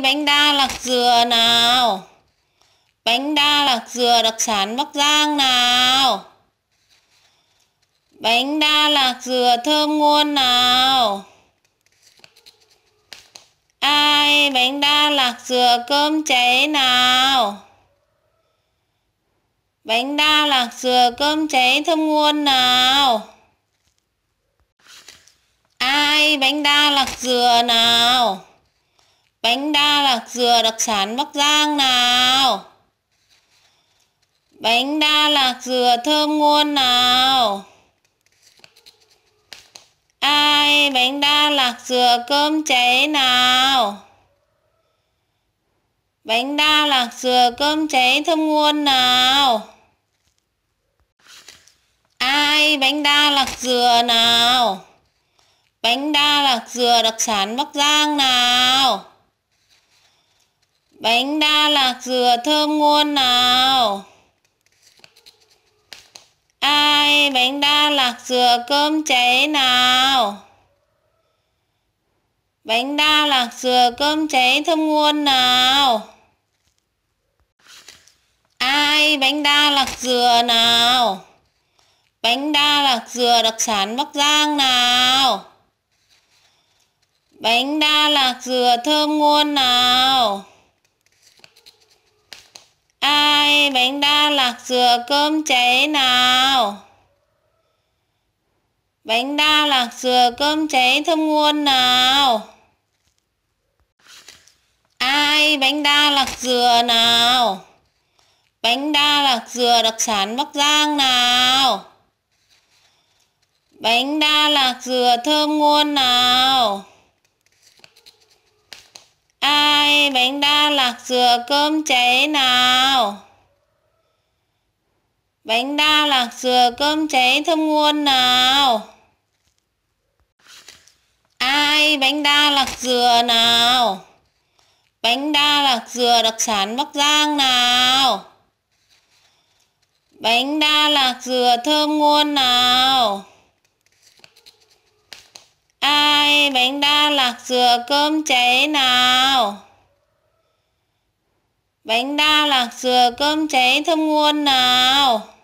bánh đa lạc dừa nào bánh đa lạc dừa đặc sản bắc giang nào bánh đa lạc dừa thơm ngon nào ai bánh đa lạc dừa cơm cháy nào bánh đa lạc dừa cơm cháy thơm ngon nào ai bánh đa lạc dừa nào bánh đa lạc dừa đặc sản Bắc Giang nào. Bánh đa lạc dừa thơm ngon nào. Ai bánh đa lạc dừa cơm cháy nào. Bánh đa lạc dừa cơm cháy thơm ngon nào. Ai bánh đa lạc dừa nào. Bánh đa lạc dừa đặc sản Bắc Giang nào. Bánh đa lạc dừa thơm ngon nào Ai bánh đa lạc dừa cơm cháy nào Bánh đa lạc dừa cơm cháy thơm ngon nào Ai bánh đa lạc dừa nào Bánh đa lạc dừa đặc sản Bắc Giang nào Bánh đa lạc dừa thơm ngon nào bánh đa lạc dừa cơm cháy nào bánh đa lạc dừa cơm cháy thơm ngon nào ai bánh đa lạc dừa nào bánh đa lạc dừa đặc sản bắc giang nào bánh đa lạc dừa thơm ngon nào ai bánh đa lạc dừa cơm cháy nào Bánh đa lạc dừa cơm cháy thơm ngon nào Ai bánh đa lạc dừa nào Bánh đa lạc dừa đặc sản Bắc Giang nào Bánh đa lạc dừa thơm ngon nào Ai bánh đa lạc dừa cơm cháy nào Bánh đa lạc dừa cơm cháy thơm ngon nào